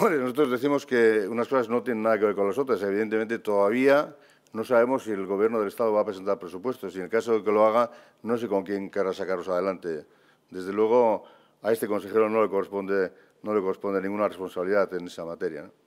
nosotros decimos que unas cosas no tienen nada que ver con las otras. Evidentemente, todavía no sabemos si el Gobierno del Estado va a presentar presupuestos y en el caso de que lo haga, no sé con quién querrá sacarlos adelante. Desde luego, a este consejero no le corresponde, no le corresponde ninguna responsabilidad en esa materia.